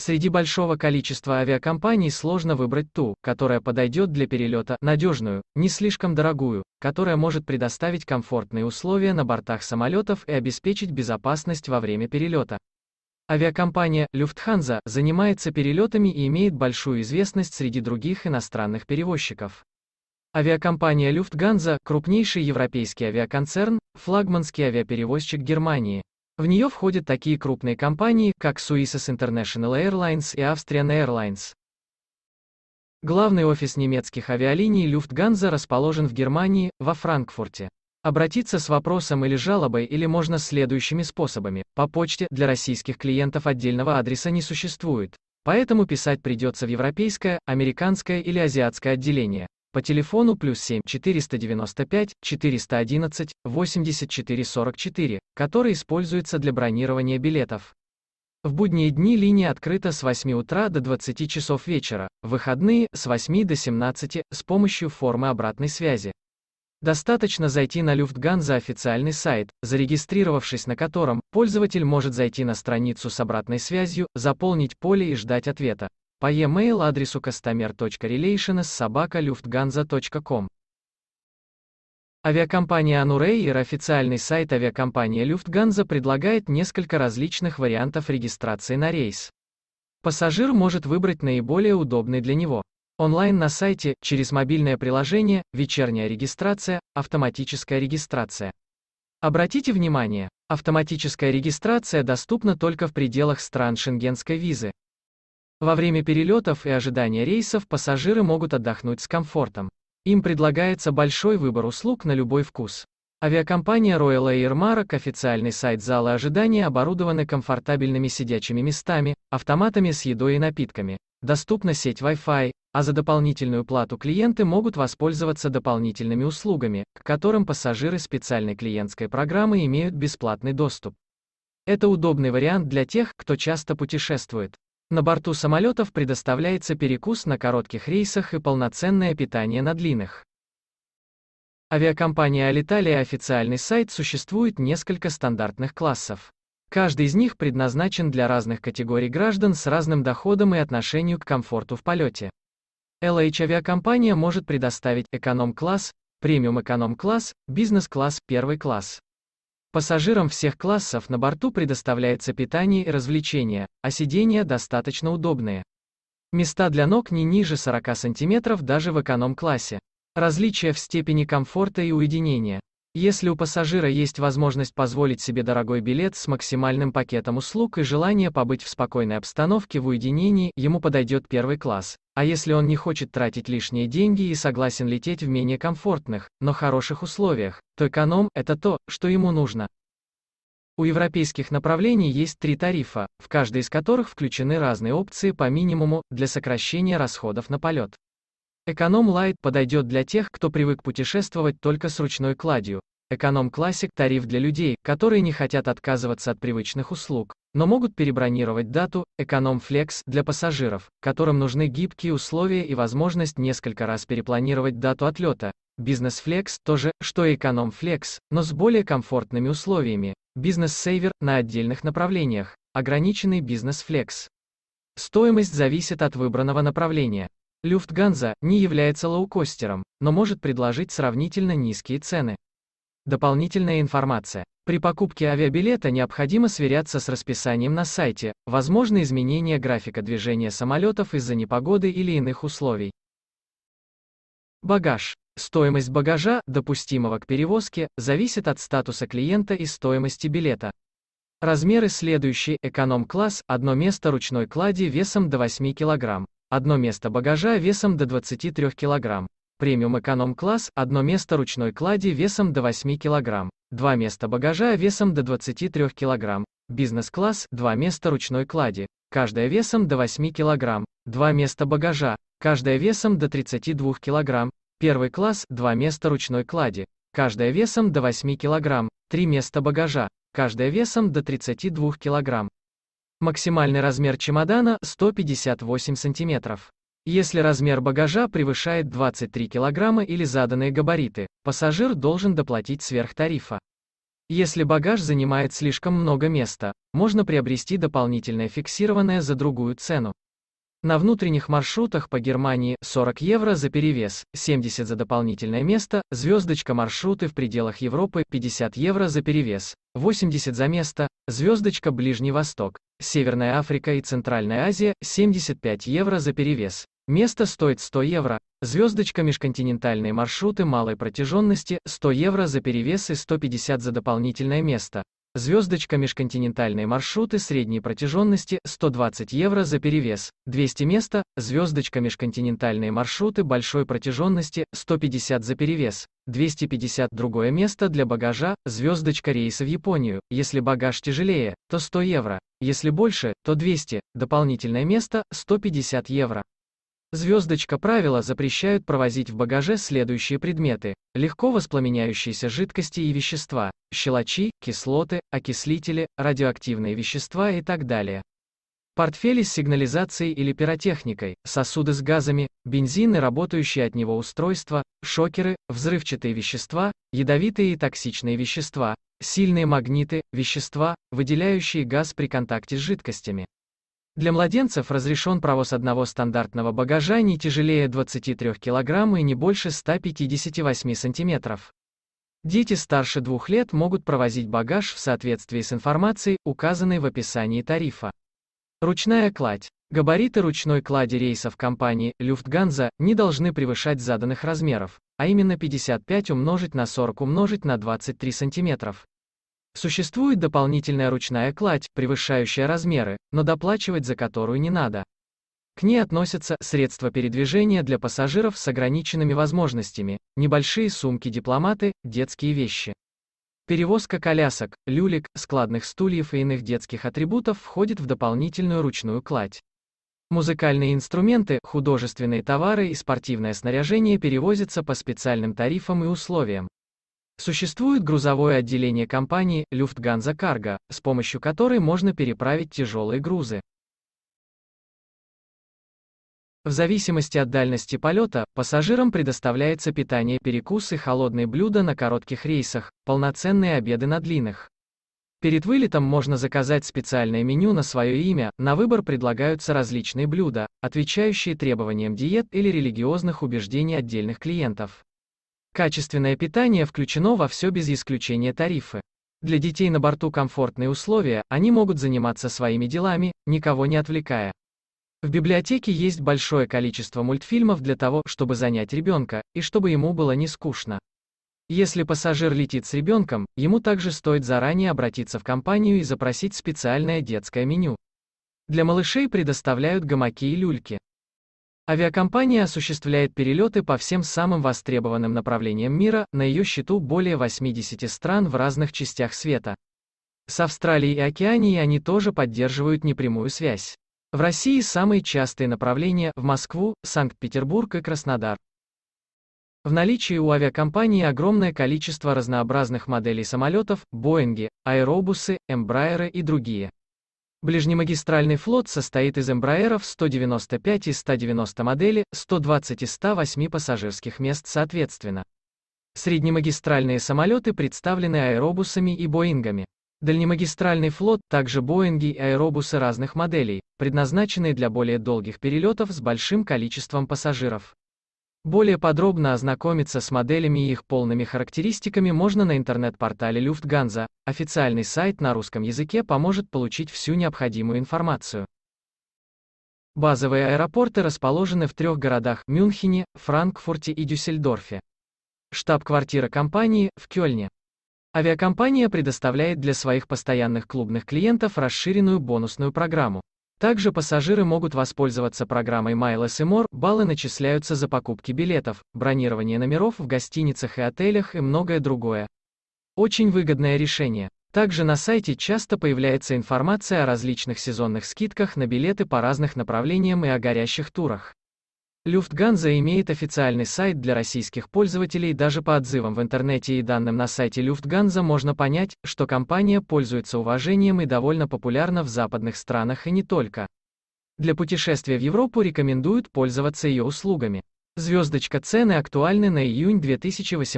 Среди большого количества авиакомпаний сложно выбрать ту, которая подойдет для перелета, надежную, не слишком дорогую, которая может предоставить комфортные условия на бортах самолетов и обеспечить безопасность во время перелета. Авиакомпания Lufthansa занимается перелетами и имеет большую известность среди других иностранных перевозчиков. Авиакомпания Lufthansa – крупнейший европейский авиаконцерн, флагманский авиаперевозчик Германии. В нее входят такие крупные компании, как Suizas International Airlines и Austrian Airlines. Главный офис немецких авиалиний Люфтганза расположен в Германии, во Франкфурте. Обратиться с вопросом или жалобой или можно следующими способами. По почте для российских клиентов отдельного адреса не существует. Поэтому писать придется в европейское, американское или азиатское отделение. По телефону плюс 7 495 411 8444 который используется для бронирования билетов. В будние дни линия открыта с 8 утра до 20 часов вечера, в выходные – с 8 до 17 с помощью формы обратной связи. Достаточно зайти на Люфтганза официальный сайт, зарегистрировавшись на котором, пользователь может зайти на страницу с обратной связью, заполнить поле и ждать ответа. По e-mail адресу customer.relations Авиакомпания Anurair, официальный сайт авиакомпании Lufthansa предлагает несколько различных вариантов регистрации на рейс. Пассажир может выбрать наиболее удобный для него. Онлайн на сайте, через мобильное приложение, вечерняя регистрация, автоматическая регистрация. Обратите внимание, автоматическая регистрация доступна только в пределах стран шенгенской визы. Во время перелетов и ожидания рейсов пассажиры могут отдохнуть с комфортом. Им предлагается большой выбор услуг на любой вкус. Авиакомпания Royal Air Maroc, официальный сайт зала ожидания оборудованы комфортабельными сидячими местами, автоматами с едой и напитками. Доступна сеть Wi-Fi, а за дополнительную плату клиенты могут воспользоваться дополнительными услугами, к которым пассажиры специальной клиентской программы имеют бесплатный доступ. Это удобный вариант для тех, кто часто путешествует. На борту самолетов предоставляется перекус на коротких рейсах и полноценное питание на длинных. Авиакомпания Alitalia официальный сайт существует несколько стандартных классов. Каждый из них предназначен для разных категорий граждан с разным доходом и отношению к комфорту в полете. LH авиакомпания может предоставить эконом-класс, премиум-эконом-класс, бизнес-класс, первый класс. Пассажирам всех классов на борту предоставляется питание и развлечения, а сидения достаточно удобные. Места для ног не ниже 40 см даже в эконом-классе. Различия в степени комфорта и уединения. Если у пассажира есть возможность позволить себе дорогой билет с максимальным пакетом услуг и желание побыть в спокойной обстановке в уединении, ему подойдет первый класс. А если он не хочет тратить лишние деньги и согласен лететь в менее комфортных, но хороших условиях, то эконом – это то, что ему нужно. У европейских направлений есть три тарифа, в каждый из которых включены разные опции по минимуму для сокращения расходов на полет. Эконом Light подойдет для тех, кто привык путешествовать только с ручной кладью. Эконом Classic – тариф для людей, которые не хотят отказываться от привычных услуг, но могут перебронировать дату. Эконом Flex – для пассажиров, которым нужны гибкие условия и возможность несколько раз перепланировать дату отлета. Бизнес Flex – то же, что и Эконом Flex, но с более комфортными условиями. Бизнес Сейвер на отдельных направлениях. Ограниченный бизнес Flex. Стоимость зависит от выбранного направления. Люфтганза не является лоукостером, но может предложить сравнительно низкие цены. Дополнительная информация. При покупке авиабилета необходимо сверяться с расписанием на сайте, возможны изменения графика движения самолетов из-за непогоды или иных условий. Багаж. Стоимость багажа, допустимого к перевозке, зависит от статуса клиента и стоимости билета. Размеры следующие. Эконом-класс, одно место ручной клади весом до 8 кг одно место багажа весом до 23 кг. Премиум эконом-класс, одно место ручной клади весом до 8 кг. Два места багажа весом до 23 кг. Бизнес-класс, два места ручной клади. Каждое весом до 8 кг. Два места багажа. Каждое весом до 32 кг. Первый класс, два места ручной клади. Каждое весом до 8 кг. Три места багажа. Каждое весом до 32 кг. Максимальный размер чемодана – 158 сантиметров. Если размер багажа превышает 23 килограмма или заданные габариты, пассажир должен доплатить сверх тарифа. Если багаж занимает слишком много места, можно приобрести дополнительное фиксированное за другую цену. На внутренних маршрутах по Германии 40 евро за перевес, 70 за дополнительное место, звездочка маршруты в пределах Европы 50 евро за перевес, 80 за место, звездочка Ближний Восток, Северная Африка и Центральная Азия 75 евро за перевес. Место стоит 100 евро, звездочка межконтинентальные маршруты малой протяженности 100 евро за перевес и 150 за дополнительное место, Звездочка межконтинентальные маршруты средней протяженности 120 евро за перевес, 200 места, звездочка межконтинентальные маршруты большой протяженности 150 за перевес, 250 другое место для багажа, звездочка рейса в Японию, если багаж тяжелее, то 100 евро, если больше, то 200, дополнительное место 150 евро. Звездочка правила запрещают провозить в багаже следующие предметы легко воспламеняющиеся жидкости и вещества, щелочи, кислоты, окислители, радиоактивные вещества и так далее. Портфели с сигнализацией или пиротехникой, сосуды с газами, бензин и работающие от него устройства, шокеры, взрывчатые вещества, ядовитые и токсичные вещества, сильные магниты, вещества, выделяющие газ при контакте с жидкостями. Для младенцев разрешен провоз одного стандартного багажа не тяжелее 23 кг и не больше 158 см. Дети старше двух лет могут провозить багаж в соответствии с информацией, указанной в описании тарифа. Ручная кладь. Габариты ручной клади рейсов компании «Люфтганза» не должны превышать заданных размеров, а именно 55 умножить на 40 умножить на 23 сантиметров. Существует дополнительная ручная кладь, превышающая размеры, но доплачивать за которую не надо. К ней относятся средства передвижения для пассажиров с ограниченными возможностями, небольшие сумки-дипломаты, детские вещи. Перевозка колясок, люлек, складных стульев и иных детских атрибутов входит в дополнительную ручную кладь. Музыкальные инструменты, художественные товары и спортивное снаряжение перевозятся по специальным тарифам и условиям. Существует грузовое отделение компании Lufthansa Cargo, с помощью которой можно переправить тяжелые грузы. В зависимости от дальности полета, пассажирам предоставляется питание, перекусы, холодные блюда на коротких рейсах, полноценные обеды на длинных. Перед вылетом можно заказать специальное меню на свое имя, на выбор предлагаются различные блюда, отвечающие требованиям диет или религиозных убеждений отдельных клиентов. Качественное питание включено во все без исключения тарифы. Для детей на борту комфортные условия, они могут заниматься своими делами, никого не отвлекая. В библиотеке есть большое количество мультфильмов для того, чтобы занять ребенка, и чтобы ему было не скучно. Если пассажир летит с ребенком, ему также стоит заранее обратиться в компанию и запросить специальное детское меню. Для малышей предоставляют гамаки и люльки. Авиакомпания осуществляет перелеты по всем самым востребованным направлениям мира, на ее счету более 80 стран в разных частях света. С Австралией и Океанией они тоже поддерживают непрямую связь. В России самые частые направления – в Москву, Санкт-Петербург и Краснодар. В наличии у авиакомпании огромное количество разнообразных моделей самолетов, Боинги, Аэробусы, Эмбрайеры и другие. Ближнемагистральный флот состоит из Эмбраеров 195 и 190 модели, 120 и 108 пассажирских мест соответственно. Среднемагистральные самолеты представлены аэробусами и боингами. Дальнемагистральный флот, также Боинги и аэробусы разных моделей, предназначенные для более долгих перелетов с большим количеством пассажиров. Более подробно ознакомиться с моделями и их полными характеристиками можно на интернет-портале Люфтганза. Официальный сайт на русском языке поможет получить всю необходимую информацию. Базовые аэропорты расположены в трех городах – Мюнхене, Франкфурте и Дюссельдорфе. Штаб-квартира компании – в Кёльне. Авиакомпания предоставляет для своих постоянных клубных клиентов расширенную бонусную программу. Также пассажиры могут воспользоваться программой Miles и More, баллы начисляются за покупки билетов, бронирование номеров в гостиницах и отелях и многое другое. Очень выгодное решение. Также на сайте часто появляется информация о различных сезонных скидках на билеты по разных направлениям и о горящих турах. Люфтганза имеет официальный сайт для российских пользователей даже по отзывам в интернете и данным на сайте Люфтганза можно понять, что компания пользуется уважением и довольно популярна в западных странах и не только. Для путешествия в Европу рекомендуют пользоваться ее услугами. Звездочка цены актуальны на июнь 2018